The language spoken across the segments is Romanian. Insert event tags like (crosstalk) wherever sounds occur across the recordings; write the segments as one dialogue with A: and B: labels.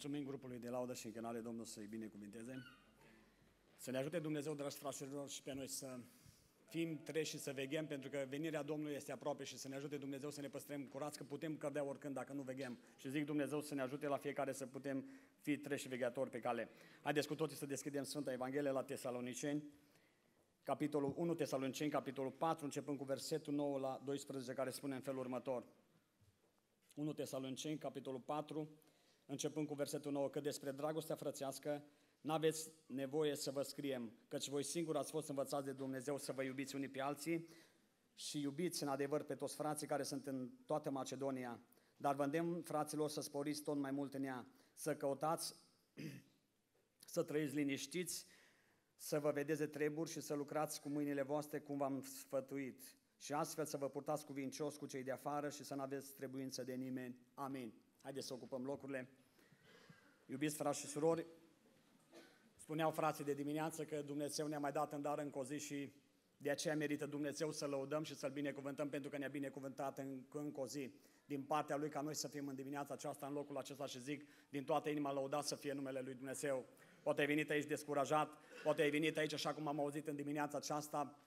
A: Mulțumim grupului de laudă și închinare, Domnul să-i binecuvinteze. Să ne ajute Dumnezeu, dragi fraților, și pe noi să fim treși și să veghem, pentru că venirea Domnului este aproape și să ne ajute Dumnezeu să ne păstrăm curați, că putem cădea oricând dacă nu veghem. Și zic Dumnezeu să ne ajute la fiecare să putem fi treși și veghetori pe cale. Haideți cu toții să deschidem Sfânta Evanghelie la Tesaloniceni, capitolul 1 Tesaloniceni, capitolul 4, începând cu versetul 9 la 12, care spune în felul următor. 1 Tesaloniceni, capitolul 4, începând cu versetul 9, că despre dragostea frățească n-aveți nevoie să vă scriem, căci voi singur ați fost învățați de Dumnezeu să vă iubiți unii pe alții și iubiți în adevăr pe toți frații care sunt în toată Macedonia. Dar vă îndemn, fraților, să sporiți tot mai mult în ea, să căutați (clears throat) să trăiți liniștiți, să vă vedeți de treburi și să lucrați cu mâinile voastre cum v-am sfătuit. Și astfel să vă purtați cuvincios cu cei de afară și să nu aveți trebuință de nimeni. Amin. Haideți să ocupăm locurile. Iubiți frați și surori, spuneau frații de dimineață că Dumnezeu ne-a mai dat în dar în cozi și de aceea merită Dumnezeu să lăudăm și să-L binecuvântăm pentru că ne-a binecuvântat în, în cozi din partea Lui ca noi să fim în dimineața aceasta în locul acesta și zic din toată inima lăudat să fie numele Lui Dumnezeu. Poate ai venit aici descurajat, poate ai venit aici așa cum am auzit în dimineața aceasta,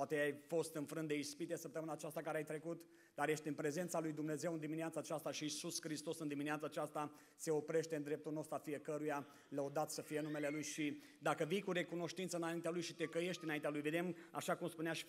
A: Poate ai fost înfrânt de ispite săptămâna aceasta care ai trecut, dar ești în prezența lui Dumnezeu în dimineața aceasta și Iisus Hristos în dimineața aceasta se oprește în dreptul nostru a fiecăruia, lăudat să fie numele Lui și dacă vii cu recunoștință înaintea Lui și te căiești înaintea Lui, vedem, așa cum spunea și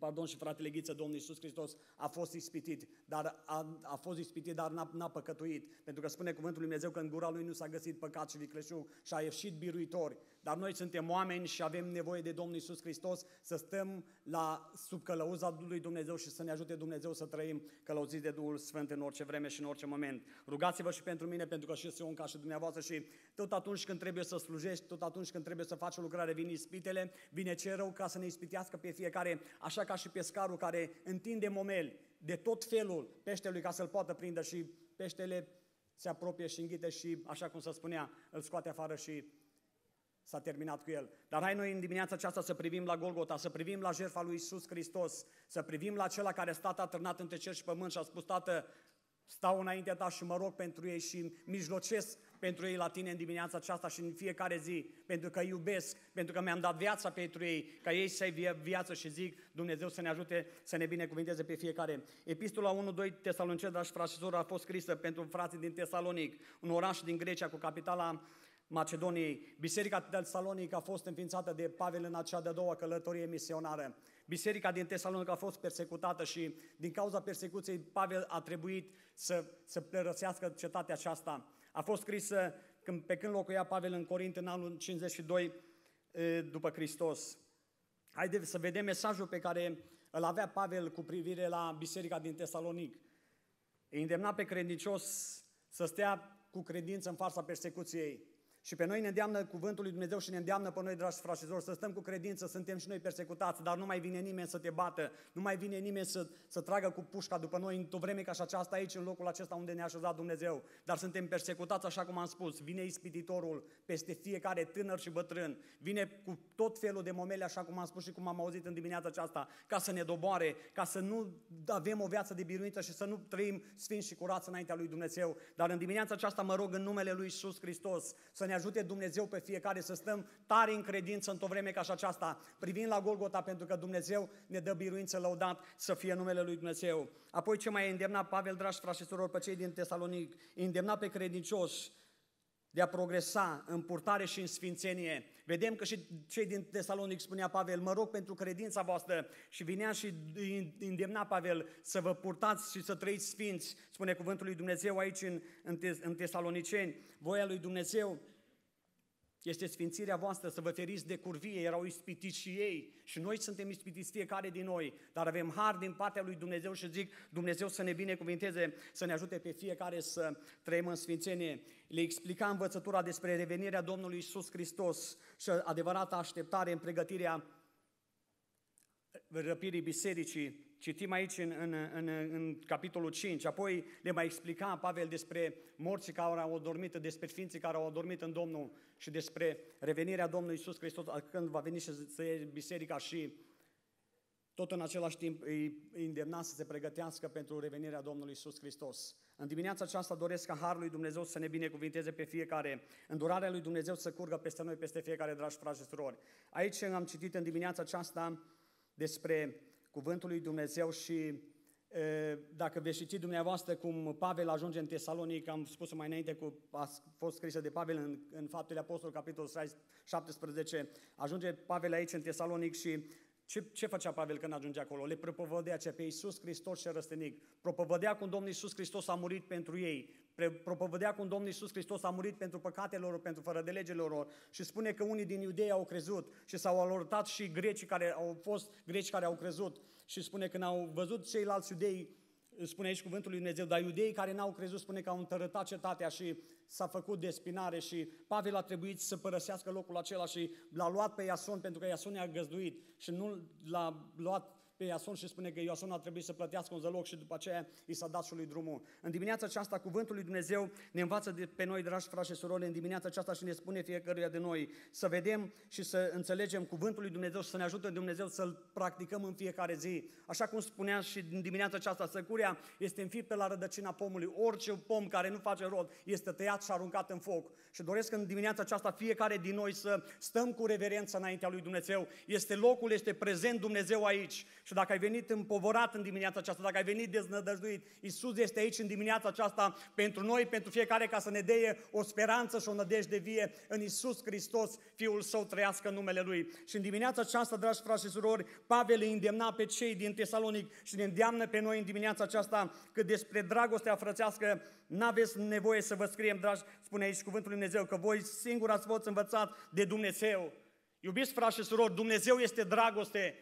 A: pardon, și fratele Ghiță, Domnul Iisus Hristos a fost ispitit, dar a, a fost ispitit, dar n-a, n-a păcătuit. Pentru că spune cuvântul Lui Dumnezeu că în gura Lui nu s-a găsit păcat și vicleșug și a ieșit biruitor. Dar noi suntem oameni și avem nevoie de Domnul Iisus Hristos să stăm la sub călăuza Lui Dumnezeu și să ne ajute Dumnezeu să trăim călăuziți de Duhul Sfânt în orice vreme și în orice moment. Rugați-vă și pentru mine, pentru că și eu sunt ca și dumneavoastră și tot atunci când trebuie să slujești, tot atunci când trebuie să faci o lucrare, vin ispitele, vine cerul ca să ne ispitească pe fiecare așa așa ca și pescarul care întinde momeli de tot felul peștelui ca să-l poată prinde și peștele se apropie și înghite și, așa cum se spunea, îl scoate afară și s-a terminat cu el. Dar hai noi în dimineața aceasta să privim la Golgota, să privim la jertfa lui Isus Hristos, să privim la acela care a stat atârnat între cer și pământ și a spus, Tată, Stau înaintea ta și mă rog pentru ei și mijlocesc pentru ei la tine în dimineața aceasta și în fiecare zi, pentru că iubesc, pentru că mi-am dat viața pentru ei, ca ei să ai viață și zic, Dumnezeu să ne ajute să ne binecuvinteze pe fiecare. Epistola 1-2 Tesalonice, dragi frate a fost scrisă pentru frații din Tesalonic, un oraș din Grecia cu capitala Macedoniei. Biserica Tesalonic a fost înființată de Pavel în acea de-a doua călătorie misionară. Biserica din Tesalonic a fost persecutată și din cauza persecuției Pavel a trebuit să, să părăsească cetatea aceasta. A fost scrisă uh, când, pe când locuia Pavel în Corint în anul 52 uh, după Hristos. Haideți să vedem mesajul pe care îl avea Pavel cu privire la biserica din Tesalonic. Îi îndemna pe credincios să stea cu credință în fața persecuției. Și pe noi ne îndeamnă cuvântul lui Dumnezeu și ne îndeamnă pe noi, dragi frașizori, să stăm cu credință, suntem și noi persecutați, dar nu mai vine nimeni să te bată, nu mai vine nimeni să, să tragă cu pușca după noi într-o vreme ca și aceasta aici, în locul acesta unde ne-a așezat Dumnezeu. Dar suntem persecutați, așa cum am spus, vine ispititorul peste fiecare tânăr și bătrân, vine cu tot felul de momele, așa cum am spus și cum am auzit în dimineața aceasta, ca să ne doboare, ca să nu avem o viață de biruință și să nu trăim sfinți și curați înaintea lui Dumnezeu. Dar în dimineața aceasta mă rog în numele lui Isus Hristos să ne ne ajute Dumnezeu pe fiecare să stăm tare în credință într-o vreme ca și aceasta, privind la Golgota, pentru că Dumnezeu ne dă biruință lăudat să fie numele Lui Dumnezeu. Apoi ce mai îndemna Pavel, dragi frați și pe cei din Tesalonic, îndemna pe credincioși de a progresa în purtare și în sfințenie. Vedem că și cei din Tesalonic spunea Pavel, mă rog pentru credința voastră și vinea și îndemna Pavel să vă purtați și să trăiți sfinți, spune cuvântul lui Dumnezeu aici în, în, în Tesaloniceni. Voia lui Dumnezeu este sfințirea voastră să vă feriți de curvie, erau ispitiți și ei și noi suntem ispitiți fiecare din noi, dar avem har din partea lui Dumnezeu și zic Dumnezeu să ne binecuvinteze, să ne ajute pe fiecare să trăim în sfințenie. Le explica învățătura despre revenirea Domnului Isus Hristos și adevărata așteptare în pregătirea răpirii bisericii Citim aici în, în, în, în capitolul 5, apoi le mai explica Pavel despre morții care au adormit, despre ființii care au adormit în Domnul și despre revenirea Domnului Isus Hristos când va veni și să iei biserica și tot în același timp îi îndemna să se pregătească pentru revenirea Domnului Isus Hristos. În dimineața aceasta doresc ca Harul lui Dumnezeu să ne binecuvinteze pe fiecare, îndurarea lui Dumnezeu să curgă peste noi, peste fiecare, dragi frați și surori. Aici am citit în dimineața aceasta despre cuvântul lui Dumnezeu și dacă veți citi dumneavoastră cum Pavel ajunge în Tesalonic, am spus mai înainte că a fost scrisă de Pavel în, în Faptele Apostol, capitolul 17, ajunge Pavel aici în Tesalonic și ce, ce făcea Pavel când ajunge acolo? Le propovădea ce pe Iisus Hristos și răstenic. Propovădea cum Domnul Iisus Hristos a murit pentru ei propovădea cum Domnul Iisus Hristos a murit pentru păcatele lor, pentru fără de legele lor și spune că unii din iudei au crezut și s-au alortat și grecii care au fost greci care au crezut și spune că n-au văzut ceilalți iudei spune aici cuvântul lui Dumnezeu, dar iudeii care n-au crezut spune că au întărătat cetatea și s-a făcut despinare, și Pavel a trebuit să părăsească locul acela și l-a luat pe Iason pentru că Iason i-a găzduit și nu l-a luat pe Iason și spune că Iason a trebuit să plătească un zăloc și după aceea i s-a dat și lui drumul. În dimineața aceasta, cuvântul lui Dumnezeu ne învață de pe noi, dragi frați și surori, în dimineața aceasta și ne spune fiecăruia de noi să vedem și să înțelegem cuvântul lui Dumnezeu și să ne ajute Dumnezeu să-l practicăm în fiecare zi. Așa cum spunea și în dimineața aceasta, săcurea este înfiptă la rădăcina pomului. Orice pom care nu face rod este tăiat și aruncat în foc. Și doresc în dimineața aceasta fiecare din noi să stăm cu reverență înaintea lui Dumnezeu. Este locul, este prezent Dumnezeu aici. Și dacă ai venit împovorat în dimineața aceasta, dacă ai venit deznădăjduit, Isus este aici în dimineața aceasta pentru noi, pentru fiecare, ca să ne deie o speranță și o nădejde vie în Isus Hristos, Fiul Său, trăiască în numele Lui. Și în dimineața aceasta, dragi frați și surori, Pavel îi îndemna pe cei din Tesalonic și ne îndeamnă pe noi în dimineața aceasta că despre dragostea frățească n-aveți nevoie să vă scriem, dragi, spune aici cuvântul Lui Dumnezeu, că voi singur ați fost învățat de Dumnezeu. Iubiți frați și surori, Dumnezeu este dragoste,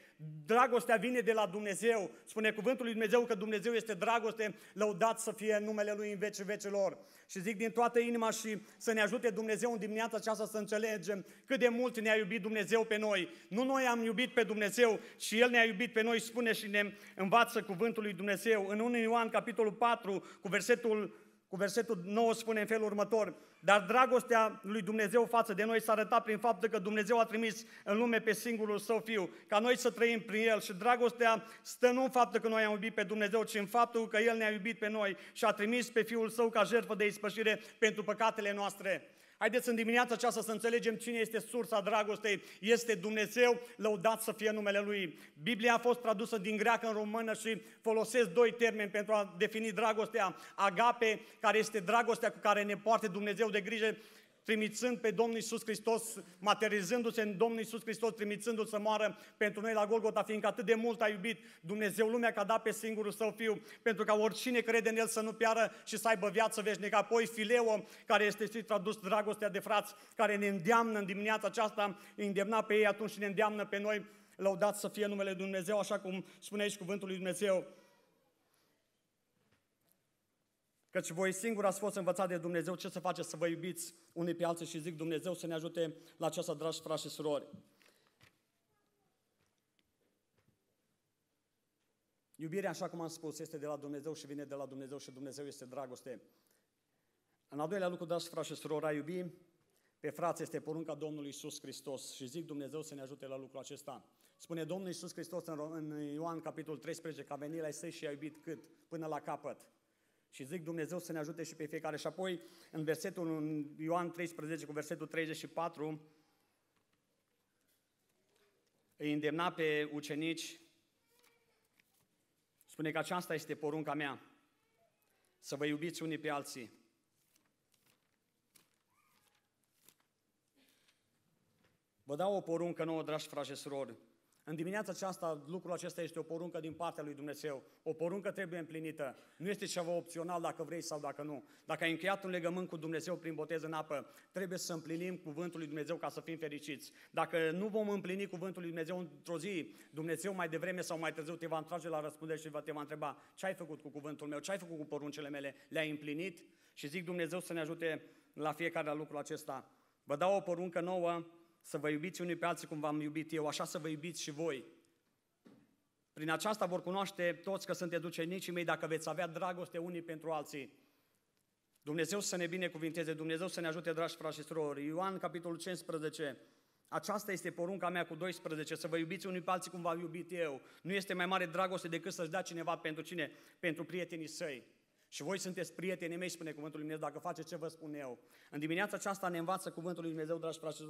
A: Dragostea vine de la Dumnezeu. Spune cuvântul lui Dumnezeu că Dumnezeu este dragoste, lăudat să fie numele Lui în vecii vecilor. Și zic din toată inima și să ne ajute Dumnezeu în dimineața aceasta să înțelegem cât de mult ne-a iubit Dumnezeu pe noi. Nu noi am iubit pe Dumnezeu, și El ne-a iubit pe noi, spune și ne învață cuvântul lui Dumnezeu. În 1 Ioan, capitolul 4, cu versetul cu versetul 9 spune în felul următor, dar dragostea lui Dumnezeu față de noi s-a arătat prin faptul că Dumnezeu a trimis în lume pe singurul Său Fiu, ca noi să trăim prin El și dragostea stă nu în faptul că noi am iubit pe Dumnezeu, ci în faptul că El ne-a iubit pe noi și a trimis pe Fiul Său ca jertfă de ispășire pentru păcatele noastre. Haideți în dimineața aceasta să înțelegem cine este sursa dragostei. Este Dumnezeu, lăudat să fie numele Lui. Biblia a fost tradusă din greacă în română și folosesc doi termeni pentru a defini dragostea. Agape, care este dragostea cu care ne poartă Dumnezeu de grijă, trimițând pe Domnul Iisus Hristos, materializându-se în Domnul Iisus Hristos, trimițându-l să moară pentru noi la Golgota, fiindcă atât de mult a iubit Dumnezeu lumea că a dat pe singurul său fiu, pentru ca oricine crede în el să nu piară și să aibă viață veșnică. Apoi fileo, care este și tradus dragostea de frați, care ne îndeamnă în dimineața aceasta, îndemna pe ei atunci și ne îndeamnă pe noi, lăudat să fie numele Dumnezeu, așa cum spune aici cuvântul lui Dumnezeu. Căci voi singuri ați fost învățați de Dumnezeu ce să faceți să vă iubiți unii pe alții și zic Dumnezeu să ne ajute la aceasta, dragi frați și surori. Iubirea, așa cum am spus, este de la Dumnezeu și vine de la Dumnezeu și Dumnezeu este dragoste. În al doilea lucru, dragi frați și surori, a iubi pe frați este porunca Domnului Iisus Hristos și zic Dumnezeu să ne ajute la lucrul acesta. Spune Domnul Iisus Hristos în Ioan capitolul 13 că a venit la ei și i-a iubit cât? Până la capăt. Și zic Dumnezeu să ne ajute și pe fiecare. Și apoi în versetul în Ioan 13 cu versetul 34 îi îndemna pe ucenici, spune că aceasta este porunca mea, să vă iubiți unii pe alții. Vă dau o poruncă nouă, dragi frate și surori, în dimineața aceasta, lucrul acesta este o poruncă din partea lui Dumnezeu. O poruncă trebuie împlinită. Nu este ceva opțional dacă vrei sau dacă nu. Dacă ai încheiat un legământ cu Dumnezeu prin botez în apă, trebuie să împlinim cuvântul lui Dumnezeu ca să fim fericiți. Dacă nu vom împlini cuvântul lui Dumnezeu într-o zi, Dumnezeu mai devreme sau mai târziu te va întrage la răspundere și te va întreba ce ai făcut cu cuvântul meu, ce ai făcut cu poruncele mele, le-ai împlinit? Și zic Dumnezeu să ne ajute la fiecare lucru acesta. Vă dau o poruncă nouă să vă iubiți unii pe alții cum v-am iubit eu, așa să vă iubiți și voi. Prin aceasta vor cunoaște toți că sunteți ducenicii mei dacă veți avea dragoste unii pentru alții. Dumnezeu să ne binecuvinteze, Dumnezeu să ne ajute, dragi frați și surori. Ioan, capitolul 15, aceasta este porunca mea cu 12, să vă iubiți unii pe alții cum v-am iubit eu. Nu este mai mare dragoste decât să-și dea cineva pentru cine? Pentru prietenii săi. Și voi sunteți prietenii mei, spune Cuvântul Lui Dumnezeu, dacă faceți ce vă spun eu. În dimineața aceasta ne învață Cuvântul Lui Dumnezeu, dragi frate și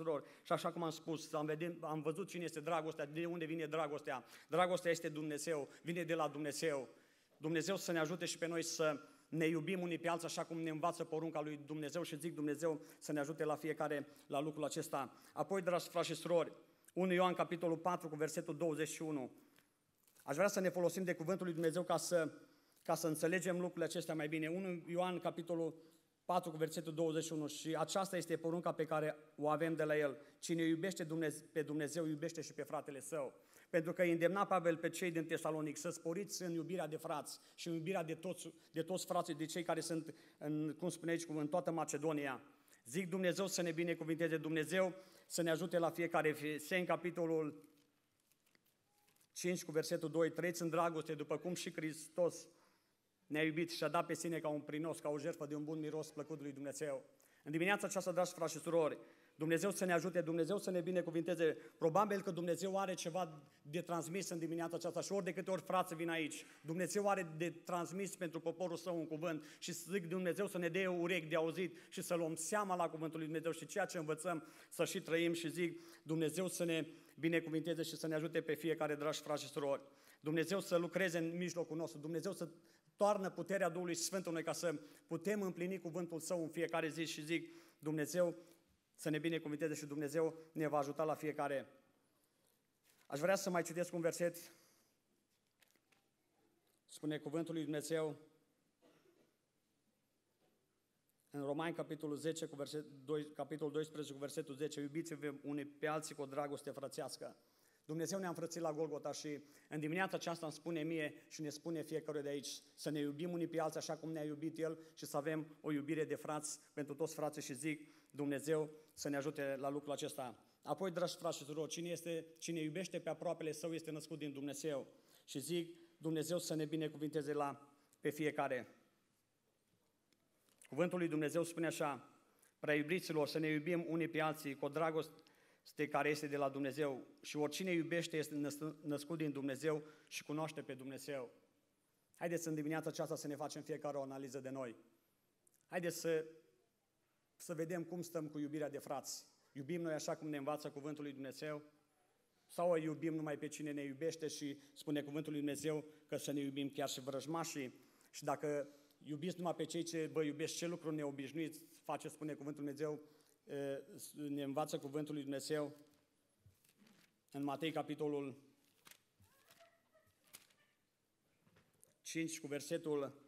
A: Și așa cum am spus, am, vedem, am văzut cine este dragostea, de unde vine dragostea. Dragostea este Dumnezeu, vine de la Dumnezeu. Dumnezeu să ne ajute și pe noi să ne iubim unii pe alții așa cum ne învață porunca lui Dumnezeu și zic Dumnezeu să ne ajute la fiecare la lucrul acesta. Apoi, dragi frați și surori, 1 Ioan capitolul 4 cu versetul 21. Aș vrea să ne folosim de cuvântul lui Dumnezeu ca să ca să înțelegem lucrurile acestea mai bine. 1 Ioan, capitolul 4, cu versetul 21. Și aceasta este porunca pe care o avem de la el. Cine iubește Dumnezeu, pe Dumnezeu, iubește și pe fratele său. Pentru că îi îndemna Pavel pe cei din Tesalonic să sporiți în iubirea de frați și în iubirea de toți, de toți frații, de cei care sunt, în, cum spune aici, în toată Macedonia. Zic Dumnezeu să ne binecuvinteze Dumnezeu, să ne ajute la fiecare se în capitolul 5 cu versetul 2, trăiți în dragoste după cum și Hristos ne-a iubit și a dat pe sine ca un prinos, ca o jertfă de un bun miros plăcut lui Dumnezeu. În dimineața aceasta, dragi frați și surori, Dumnezeu să ne ajute, Dumnezeu să ne binecuvinteze. Probabil că Dumnezeu are ceva de transmis în dimineața aceasta și ori de câte ori frață vin aici, Dumnezeu are de transmis pentru poporul său un cuvânt și să zic Dumnezeu să ne dea urechi de auzit și să luăm seama la cuvântul lui Dumnezeu și ceea ce învățăm să și trăim și zic Dumnezeu să ne binecuvinteze și să ne ajute pe fiecare, dragi frați și surori. Dumnezeu să lucreze în mijlocul nostru, Dumnezeu să toarnă puterea Duhului Sfânt în noi ca să putem împlini cuvântul Său în fiecare zi și zic, Dumnezeu să ne binecuvinteze și Dumnezeu ne va ajuta la fiecare. Aș vrea să mai citesc un verset. Spune cuvântul lui Dumnezeu în Romani, capitolul, 10, cu verset, 2, capitolul 12, cu versetul 10, iubiți-vă unii pe alții cu o dragoste frățească. Dumnezeu ne-a înfrățit la Golgota și în dimineața aceasta îmi spune mie și ne spune fiecare de aici să ne iubim unii pe alții așa cum ne-a iubit El și să avem o iubire de frați pentru toți frații și zic Dumnezeu să ne ajute la lucrul acesta. Apoi, dragi frați și surori, cine, este, cine iubește pe aproapele său este născut din Dumnezeu. Și zic, Dumnezeu să ne binecuvinteze la, pe fiecare. Cuvântul lui Dumnezeu spune așa, prea iubiților, să ne iubim unii pe alții cu o dragoste, este care este de la Dumnezeu și oricine iubește este născut din Dumnezeu și cunoaște pe Dumnezeu. Haideți în dimineața aceasta să ne facem fiecare o analiză de noi. Haideți să, să vedem cum stăm cu iubirea de frați. Iubim noi așa cum ne învață cuvântul lui Dumnezeu? Sau o iubim numai pe cine ne iubește și spune cuvântul lui Dumnezeu că să ne iubim chiar și vrăjmașii? Și dacă iubiți numai pe cei ce vă iubesc, ce lucru neobișnuit face, spune cuvântul lui Dumnezeu, ne învață cuvântul lui Dumnezeu în Matei capitolul 5 cu versetul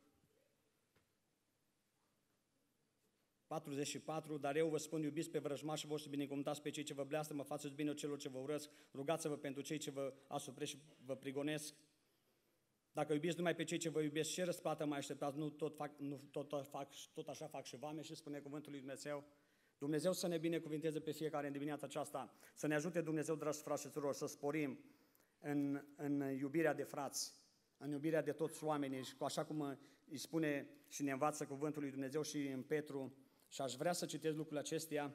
A: 44, dar eu vă spun, iubiți pe vrăjmașii voștri, binecuvântați pe cei ce vă bleastă, mă faceți bine celor ce vă urăsc, rugați-vă pentru cei ce vă asupresc și vă prigonesc. Dacă iubiți numai pe cei ce vă iubesc, ce răspată mai așteptați? Nu tot, fac, nu tot, fac, tot așa fac și vame și spune cuvântul lui Dumnezeu. Dumnezeu să ne binecuvinteze pe fiecare în dimineața aceasta, să ne ajute Dumnezeu, dragi frați și surori, să sporim în, în iubirea de frați, în iubirea de toți oamenii, și așa cum uh, îi spune și ne învață cuvântul lui Dumnezeu și în Petru. Și aș vrea să citesc lucrul acestea,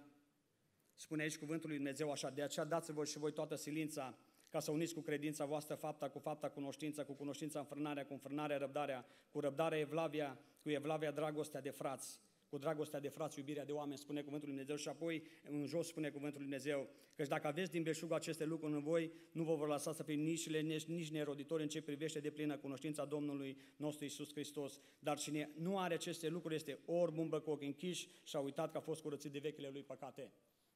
A: spune aici cuvântul lui Dumnezeu așa, de aceea dați-vă și voi toată silința, ca să uniți cu credința voastră fapta cu fapta, cunoștința cu cunoștința, înfrânarea cu înfrânarea, răbdarea, cu răbdarea evlavia, cu evlavia dragostea de frați, cu dragostea de frați, iubirea de oameni, spune cuvântul Lui Dumnezeu și apoi în jos spune cuvântul Lui Dumnezeu. Căci dacă aveți din belșug aceste lucruri în voi, nu vă vor lăsa să fiți nici leneși, nici neroditori în ce privește de plină cunoștința Domnului nostru Isus Hristos. Dar cine nu are aceste lucruri este ori bumbă cu ochii închiși și a uitat că a fost curățit de vechile lui păcate.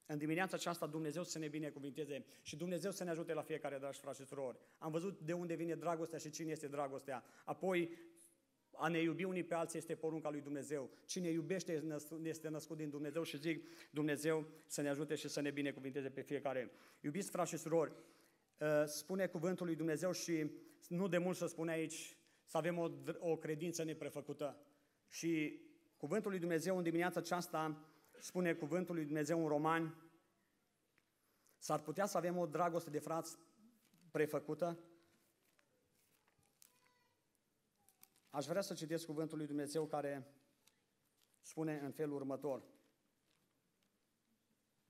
A: În dimineața aceasta Dumnezeu să ne binecuvinteze și Dumnezeu să ne ajute la fiecare, dragi frați și surori. Am văzut de unde vine dragostea și cine este dragostea. Apoi a ne iubi unii pe alții este porunca lui Dumnezeu. Cine iubește este născut din Dumnezeu și zic, Dumnezeu să ne ajute și să ne binecuvinteze pe fiecare. Iubiți frați și surori, ă, spune cuvântul lui Dumnezeu și nu de mult să spune aici să avem o, o credință neprefăcută. Și cuvântul lui Dumnezeu în dimineața aceasta spune cuvântul lui Dumnezeu în Romani, s-ar putea să avem o dragoste de frați prefăcută, Aș vrea să citesc cuvântul lui Dumnezeu care spune în felul următor.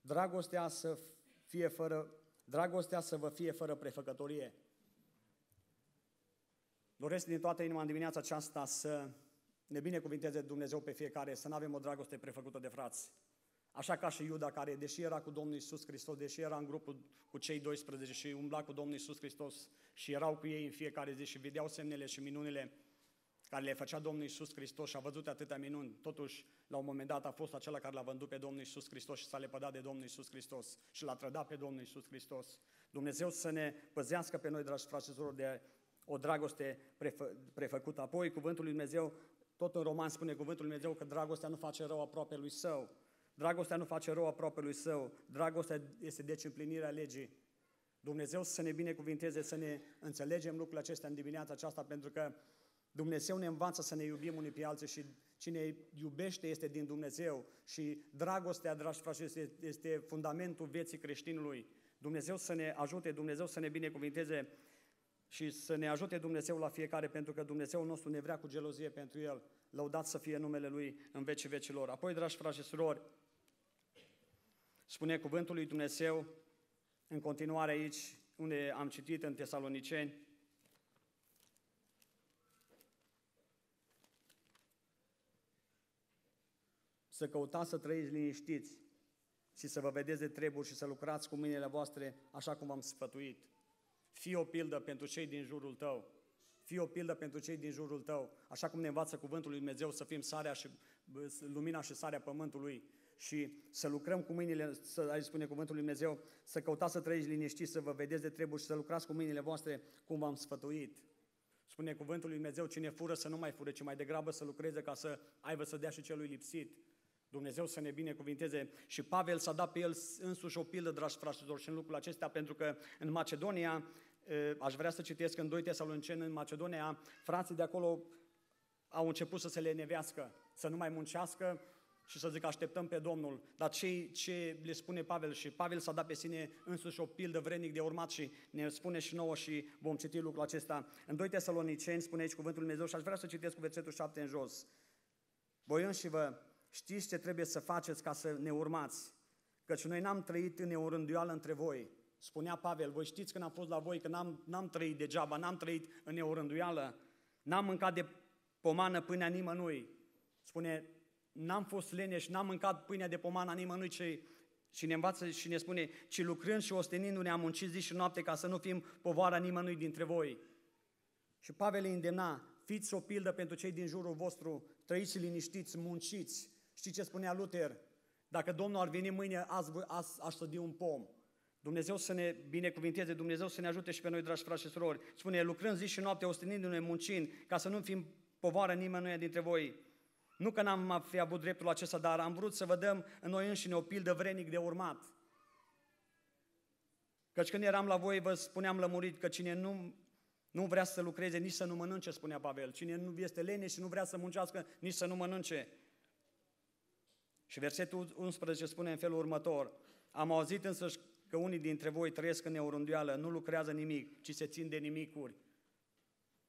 A: Dragostea să fie fără, dragostea să vă fie fără prefăcătorie. Doresc din toată inima în dimineața aceasta să ne binecuvinteze Dumnezeu pe fiecare, să nu avem o dragoste prefăcută de frați. Așa ca și Iuda, care, deși era cu Domnul Isus Hristos, deși era în grupul cu cei 12 și umbla cu Domnul Isus Hristos și erau cu ei în fiecare zi și vedeau semnele și minunile, care le făcea Domnul Iisus Hristos și a văzut atâtea minuni. Totuși, la un moment dat a fost acela care l-a vândut pe Domnul Iisus Hristos și s-a lepădat de Domnul Iisus Hristos și l-a trădat pe Domnul Iisus Hristos. Dumnezeu să ne păzească pe noi, dragi frați de o dragoste prefă, prefăcută. Apoi, cuvântul lui Dumnezeu, tot în roman spune cuvântul lui Dumnezeu că dragostea nu face rău aproape lui său. Dragostea nu face rău aproape lui său. Dragostea este deci împlinirea legii. Dumnezeu să ne binecuvinteze, să ne înțelegem lucrurile acestea în dimineața aceasta, pentru că Dumnezeu ne învață să ne iubim unii pe alții și cine iubește este din Dumnezeu și dragostea, dragi frate, este, este fundamentul vieții creștinului. Dumnezeu să ne ajute, Dumnezeu să ne binecuvinteze și să ne ajute Dumnezeu la fiecare, pentru că Dumnezeu nostru ne vrea cu gelozie pentru El. Lăudat să fie numele Lui în vecii vecilor. Apoi, dragi frate și surori, spune cuvântul lui Dumnezeu în continuare aici, unde am citit în Tesaloniceni, să căutați să trăiți liniștiți și să vă vedeți de treburi și să lucrați cu mâinile voastre așa cum v-am sfătuit. Fii o pildă pentru cei din jurul tău. Fii o pildă pentru cei din jurul tău, așa cum ne învață cuvântul lui Dumnezeu să fim sarea și, lumina și sarea pământului și să lucrăm cu mâinile, să ai spune cuvântul lui Dumnezeu, să căutați să trăiți liniștiți, să vă vedeți de treburi și să lucrați cu mâinile voastre cum v-am sfătuit. Spune cuvântul lui Dumnezeu, cine fură să nu mai fure, ci mai degrabă să lucreze ca să aibă să dea și celui lipsit. Dumnezeu să ne binecuvinteze și Pavel s-a dat pe el însuși o pildă, dragi fraților, și în lucrul acesta, pentru că în Macedonia, eh, aș vrea să citesc în 2 Tesaloniceni, în Macedonia, frații de acolo au început să se le nevească să nu mai muncească și să zic așteptăm pe Domnul. Dar ce, ce le spune Pavel? Și Pavel s-a dat pe sine însuși o pildă vrednic de urmat și ne spune și nouă și vom citi lucrul acesta. În 2 Tesaloniceni spune aici cuvântul Lui Dumnezeu și aș vrea să citesc cu versetul 7 în jos. Voi înși vă Știți ce trebuie să faceți ca să ne urmați, căci noi n-am trăit în neorânduială între voi. Spunea Pavel, voi știți când am fost la voi, că n-am, n-am trăit degeaba, n-am trăit în neorânduială, n-am mâncat de pomană pâinea nimănui. Spune, n-am fost leneș, n-am mâncat pâinea de pomana nimănui, ci și ne învață și ne spune, ci lucrând și ostenindu-ne am muncit zi și noapte ca să nu fim povara nimănui dintre voi. Și Pavel îi îndemna, fiți o pildă pentru cei din jurul vostru, trăiți liniștiți, munciți, Știi ce spunea Luther? Dacă Domnul ar veni mâine, azi, azi aș sădi un pom. Dumnezeu să ne binecuvinteze, Dumnezeu să ne ajute și pe noi, dragi frați și surori. Spune, lucrând zi și noapte, ostenindu-ne, muncin, ca să nu fim povară nimănui dintre voi. Nu că n-am fi avut dreptul acesta, dar am vrut să vedem în noi înșine o pildă vrenic de urmat. Căci când eram la voi, vă spuneam lămurit că cine nu, nu vrea să lucreze, nici să nu mănânce, spunea Pavel. Cine nu este lene și nu vrea să muncească, nici să nu mănânce. Și versetul 11 spune în felul următor, am auzit însă că unii dintre voi trăiesc în neurunduială, nu lucrează nimic, ci se țin de nimicuri.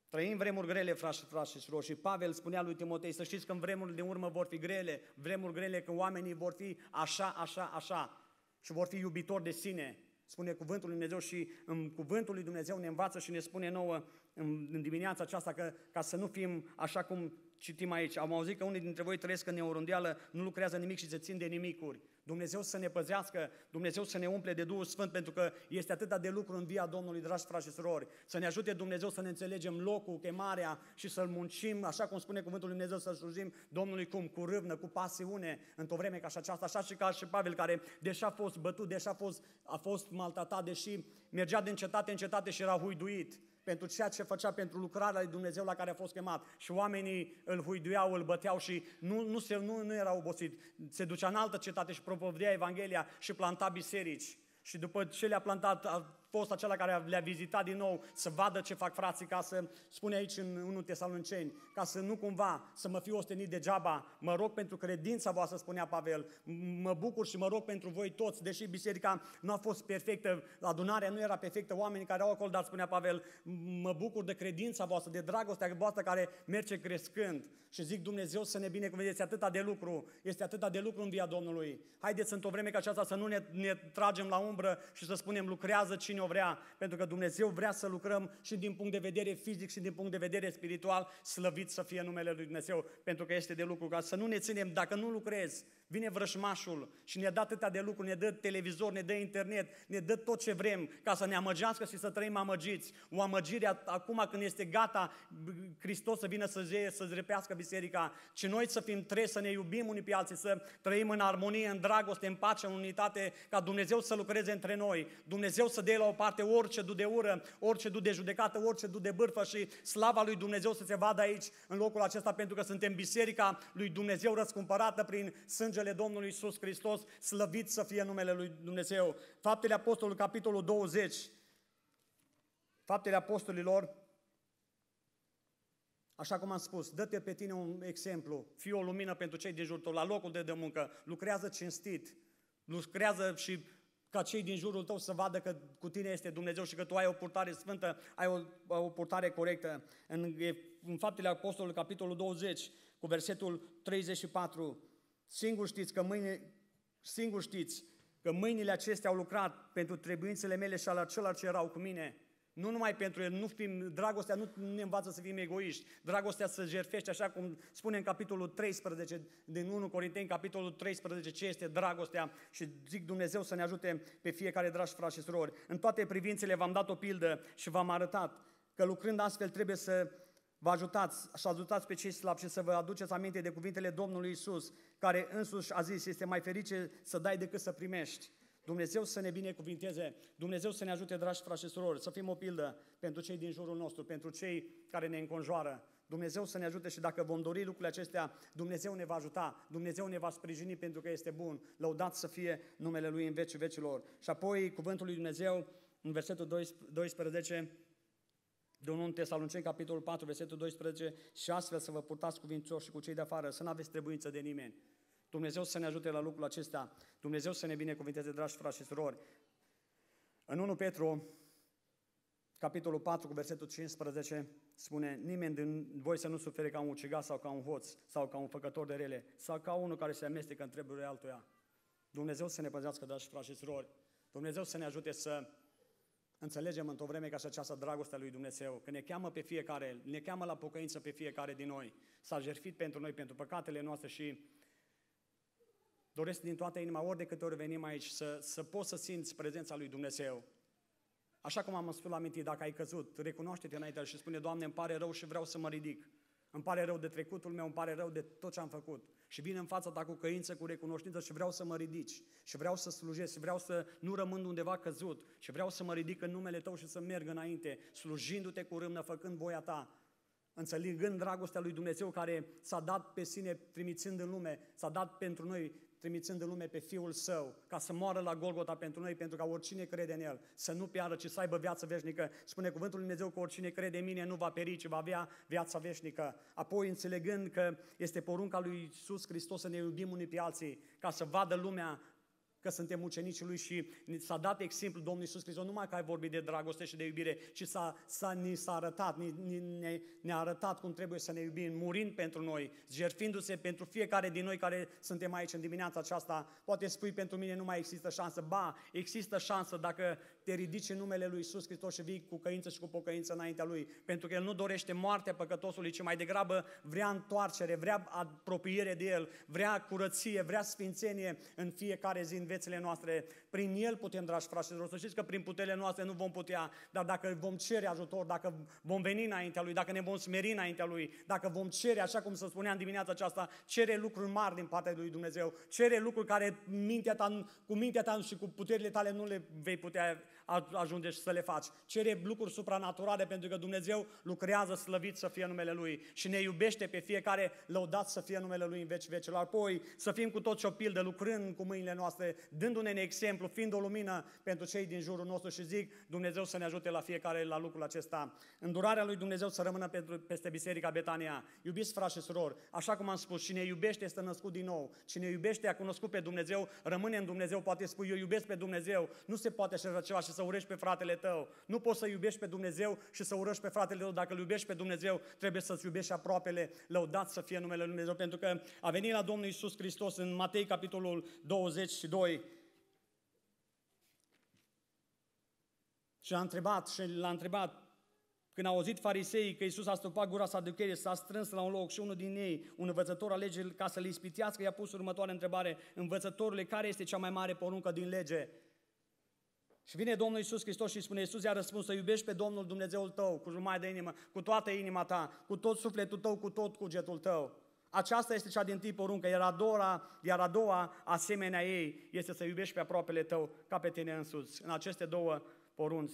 A: Trăim vremuri grele, frași, frași și roșii. Pavel spunea lui Timotei, să știți că în vremurile din urmă vor fi grele, vremuri grele când oamenii vor fi așa, așa, așa și vor fi iubitori de sine, spune cuvântul lui Dumnezeu și în cuvântul lui Dumnezeu ne învață și ne spune nouă în, în dimineața aceasta că ca să nu fim așa cum citim aici, am auzit că unii dintre voi trăiesc în eurundeală, nu lucrează nimic și se țin de nimicuri. Dumnezeu să ne păzească, Dumnezeu să ne umple de Duhul Sfânt, pentru că este atât de lucru în via Domnului, dragi frați și surori. Să ne ajute Dumnezeu să ne înțelegem locul, chemarea și să-L muncim, așa cum spune Cuvântul Lui Dumnezeu, să slujim Domnului cum? Cu râvnă, cu pasiune, într-o vreme ca și aceasta, așa și ca și Pavel, care deși a fost bătut, deși a fost, a fost maltratat, deși mergea din cetate în cetate și era huiduit, pentru ceea ce făcea pentru lucrarea lui Dumnezeu la care a fost chemat. Și oamenii îl huiduiau, îl băteau și nu, nu, se, nu, nu era obosit. Se ducea în altă cetate și propovdea Evanghelia și planta biserici. Și după ce le-a plantat, a fost acela care le-a vizitat din nou, să vadă ce fac frații, ca să, spune aici în 1 Tesalonceni, ca să nu cumva să mă fiu ostenit degeaba, mă rog pentru credința voastră, spunea Pavel, mă bucur și mă rog pentru voi toți, deși biserica nu a fost perfectă, adunarea nu era perfectă, oamenii care au acolo, dar spunea Pavel, mă bucur de credința voastră, de dragostea voastră care merge crescând și zic Dumnezeu să ne binecuvânteze atâta de lucru, este atâta de lucru în via Domnului. Haideți într-o vreme ca aceasta să nu ne, ne tragem la umbră și să spunem lucrează cine cine o vrea, pentru că Dumnezeu vrea să lucrăm și din punct de vedere fizic și din punct de vedere spiritual, slăvit să fie numele Lui Dumnezeu, pentru că este de lucru ca să nu ne ținem, dacă nu lucrezi Vine vrășmașul și ne dă atâtea de lucruri, ne dă televizor, ne dă internet, ne dă tot ce vrem ca să ne amăgească și să trăim amăgiți. O amăgire acum când este gata Hristos să vină să să zrepească biserica, ci noi să fim trei, să ne iubim unii pe alții, să trăim în armonie, în dragoste, în pace, în unitate, ca Dumnezeu să lucreze între noi. Dumnezeu să dea la o parte orice du de ură, orice du de judecată, orice du de bârfă și slava lui Dumnezeu să se vadă aici, în locul acesta, pentru că suntem biserica lui Dumnezeu răscumpărată prin sânge sângele Domnului Isus Hristos, slăvit să fie numele Lui Dumnezeu. Faptele Apostolului, capitolul 20, Faptele Apostolilor, Așa cum am spus, dă-te pe tine un exemplu, fii o lumină pentru cei din jurul tău, la locul de, de muncă, lucrează cinstit, lucrează și ca cei din jurul tău să vadă că cu tine este Dumnezeu și că tu ai o purtare sfântă, ai o, o purtare corectă. În, în Faptele Apostolului, capitolul 20, cu versetul 34, Singur știți că mâine, singur știți că mâinile acestea au lucrat pentru trebuințele mele și ale celor ce erau cu mine. Nu numai pentru el, nu fim, dragostea nu ne învață să fim egoiști, dragostea să jerfești, așa cum spune în capitolul 13 din 1 Corinteni, capitolul 13, ce este dragostea și zic Dumnezeu să ne ajute pe fiecare, dragi frați și surori. În toate privințele v-am dat o pildă și v-am arătat că lucrând astfel trebuie să vă ajutați, să ajutați pe cei slabi și să vă aduceți aminte de cuvintele Domnului Isus, care însuși a zis, este mai ferice să dai decât să primești. Dumnezeu să ne binecuvinteze, Dumnezeu să ne ajute, dragi frați și surori, să fim o pildă pentru cei din jurul nostru, pentru cei care ne înconjoară. Dumnezeu să ne ajute și dacă vom dori lucrurile acestea, Dumnezeu ne va ajuta, Dumnezeu ne va sprijini pentru că este bun. Lăudat să fie numele Lui în vecii vecilor. Și apoi cuvântul lui Dumnezeu în versetul 12, de 1 Tesaloniceni, capitolul 4, versetul 12, și astfel să vă purtați vințor și cu cei de afară, să nu aveți trebuință de nimeni. Dumnezeu să ne ajute la lucrul acesta, Dumnezeu să ne binecuvinteze, dragi frați și surori. În 1 Petru, capitolul 4, cu versetul 15, spune Nimeni din voi să nu sufere ca un ucigaș sau ca un hoț sau ca un făcător de rele sau ca unul care se amestecă în treburile altuia. Dumnezeu să ne păzească, dragi frați și surori. Dumnezeu să ne ajute să Înțelegem într-o vreme ca și dragoste dragostea lui Dumnezeu, că ne cheamă pe fiecare, ne cheamă la pocăință pe fiecare din noi. S-a jertfit pentru noi, pentru păcatele noastre și doresc din toată inima, ori de câte ori venim aici, să, să poți să simți prezența lui Dumnezeu. Așa cum am spus la minte, dacă ai căzut, recunoaște-te înainte și spune, Doamne, îmi pare rău și vreau să mă ridic. Îmi pare rău de trecutul meu, îmi pare rău de tot ce am făcut. Și vin în fața ta cu căință, cu recunoștință și vreau să mă ridici. Și vreau să slujesc, și vreau să nu rămân undeva căzut. Și vreau să mă ridic în numele tău și să merg înainte, slujindu-te cu râmnă, făcând voia ta. Înțelegând dragostea lui Dumnezeu care s-a dat pe sine trimițând în lume, s-a dat pentru noi trimițând în lume pe Fiul Său, ca să moară la Golgota pentru noi, pentru ca oricine crede în El să nu piară, ci să aibă viață veșnică. Spune cuvântul Lui Dumnezeu că oricine crede în mine nu va peri, ci va avea viața veșnică. Apoi, înțelegând că este porunca Lui Iisus Hristos să ne iubim unii pe alții, ca să vadă lumea că suntem ucenicii lui și s-a dat exemplu Domnul Iisus Hristos, numai că ai vorbit de dragoste și de iubire, ci s-a, s-a, ni s-a arătat, ni, ni, ne, ne-a arătat cum trebuie să ne iubim, murind pentru noi, jerfindu-se pentru fiecare din noi care suntem aici în dimineața aceasta. Poate spui pentru mine nu mai există șansă, ba, există șansă dacă te ridici în numele lui Iisus Hristos și vii cu căință și cu pocăință înaintea lui, pentru că El nu dorește moartea păcătosului, ci mai degrabă vrea întoarcere, vrea apropiere de El, vrea curăție, vrea sfințenie în fiecare zi în viețile noastre. Prin El putem, dragi frați și să știți că prin puterile noastre nu vom putea, dar dacă vom cere ajutor, dacă vom veni înaintea Lui, dacă ne vom smeri înaintea Lui, dacă vom cere, așa cum spunea în dimineața aceasta, cere lucruri mari din partea Lui Dumnezeu, cere lucruri care mintea ta, cu mintea ta și cu puterile tale nu le vei putea ajunge și să le faci. Cere lucruri supranaturale pentru că Dumnezeu lucrează slăvit să fie numele Lui și ne iubește pe fiecare lăudat să fie numele Lui în veci vecilor. Apoi să fim cu toți o pildă, lucrând cu mâinile noastre, dându-ne în exemplu, fiind o lumină pentru cei din jurul nostru și zic Dumnezeu să ne ajute la fiecare la lucrul acesta. Îndurarea Lui Dumnezeu să rămână pentru, peste Biserica Betania. Iubiți frați și surori, așa cum am spus, cine iubește este născut din nou. Cine iubește a cunoscut pe Dumnezeu, rămâne în Dumnezeu, poate spui eu iubesc pe Dumnezeu. Nu se poate așa ceva și să urești pe fratele tău. Nu poți să iubești pe Dumnezeu și să urăști pe fratele tău. Dacă îl iubești pe Dumnezeu, trebuie să-ți iubești aproapele, lăudat să fie numele Lui Dumnezeu. Pentru că a venit la Domnul Isus Hristos în Matei, capitolul 22, și l-a întrebat, și l-a întrebat când au auzit fariseii că Iisus a stupat gura saducheie, s-a strâns la un loc și unul din ei, un învățător al legii, ca să-l ispitească, i-a pus următoarea întrebare, învățătorule, care este cea mai mare poruncă din lege? Și vine Domnul Iisus Hristos și spune, Iisus i-a răspuns să iubești pe Domnul Dumnezeul tău cu jumătate de inimă, cu toată inima ta, cu tot sufletul tău, cu tot cugetul tău. Aceasta este cea din tâi poruncă, iar a, doua, iar a doua, asemenea ei, este să iubești pe aproapele tău ca pe tine însuți. În aceste două porunci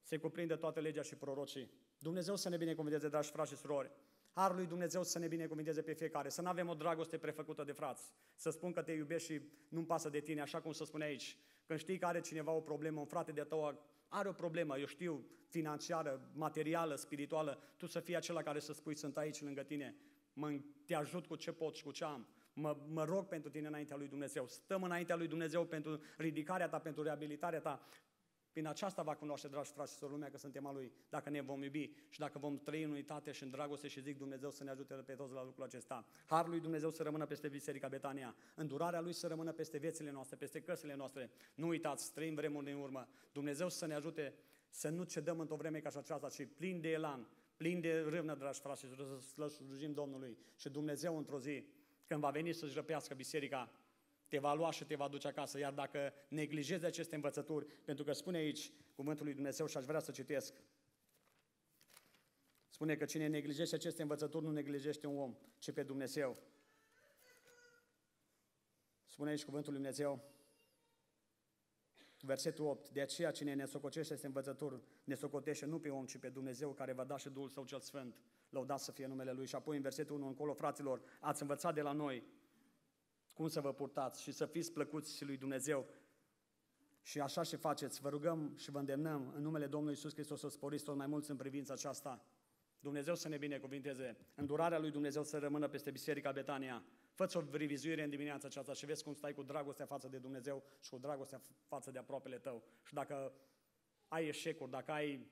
A: se cuprinde toată legea și prorocii. Dumnezeu să ne binecuvânteze, dragi frați și surori. Harul lui Dumnezeu să ne binecuvânteze pe fiecare, să nu avem o dragoste prefăcută de frați, să spun că te iubești și nu-mi pasă de tine, așa cum se spune aici, când știi că are cineva o problemă, un frate de tău are o problemă, eu știu, financiară, materială, spirituală, tu să fii acela care să spui, sunt aici lângă tine, mă, te ajut cu ce pot și cu ce am. Mă, mă rog pentru tine înaintea lui Dumnezeu. Stăm înaintea lui Dumnezeu pentru ridicarea ta, pentru reabilitarea ta, prin aceasta va cunoaște, dragi frați și lumea, că suntem a Lui, dacă ne vom iubi și dacă vom trăi în unitate și în dragoste și zic Dumnezeu să ne ajute pe toți la lucrul acesta. Harul lui Dumnezeu să rămână peste Biserica Betania, îndurarea Lui să rămână peste viețile noastre, peste căsile noastre. Nu uitați, trăim vremuri din urmă. Dumnezeu să ne ajute să nu cedăm într-o vreme ca și aceasta, ci plin de elan, plin de râvnă, dragi frați, și să slujim Domnului. Și Dumnezeu într-o zi, când va veni să-și răpească biserica, te va lua și te va duce acasă. Iar dacă neglijezi aceste învățături, pentru că spune aici cuvântul lui Dumnezeu și aș vrea să citesc, spune că cine neglijește aceste învățături nu neglijește un om, ci pe Dumnezeu. Spune aici cuvântul lui Dumnezeu, versetul 8, de aceea cine ne socotește este învățător, ne socotește nu pe om, ci pe Dumnezeu care va da și Duhul Său cel Sfânt. Lăudați să fie numele Lui. Și apoi în versetul 1 încolo, fraților, ați învățat de la noi cum să vă purtați și să fiți plăcuți și lui Dumnezeu. Și așa și faceți. Vă rugăm și vă îndemnăm în numele Domnului Isus Hristos să sporiți tot mai mulți în privința aceasta. Dumnezeu să ne binecuvinteze. Îndurarea lui Dumnezeu să rămână peste Biserica Betania. Făți o revizuire în dimineața aceasta și vezi cum stai cu dragostea față de Dumnezeu și cu dragostea față de aproapele tău. Și dacă ai eșecuri, dacă ai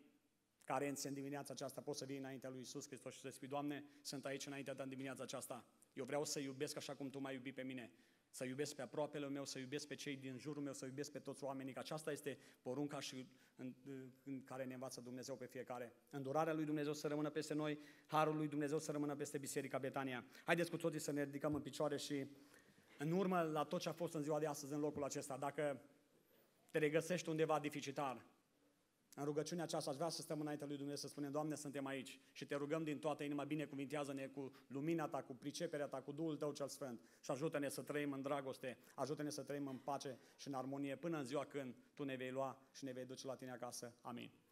A: carențe în dimineața aceasta, poți să vii înaintea lui Isus Hristos și să spui, Doamne, sunt aici înaintea ta în dimineața aceasta. Eu vreau să iubesc așa cum tu m-ai iubit pe mine. Să iubesc pe aproapele meu, să iubesc pe cei din jurul meu, să iubesc pe toți oamenii. Că aceasta este porunca și în, în care ne învață Dumnezeu pe fiecare. Îndurarea lui Dumnezeu să rămână peste noi, harul lui Dumnezeu să rămână peste Biserica Betania. Haideți cu toții să ne ridicăm în picioare și în urmă la tot ce a fost în ziua de astăzi în locul acesta. Dacă te regăsești undeva dificitar. În rugăciunea aceasta aș vrea să stăm înaintea lui Dumnezeu să spunem, Doamne, suntem aici și te rugăm din toată inima, binecuvintează-ne cu lumina ta, cu priceperea ta, cu Duhul tău cel Sfânt și ajută-ne să trăim în dragoste, ajută-ne să trăim în pace și în armonie până în ziua când tu ne vei lua și ne vei duce la tine acasă. Amin.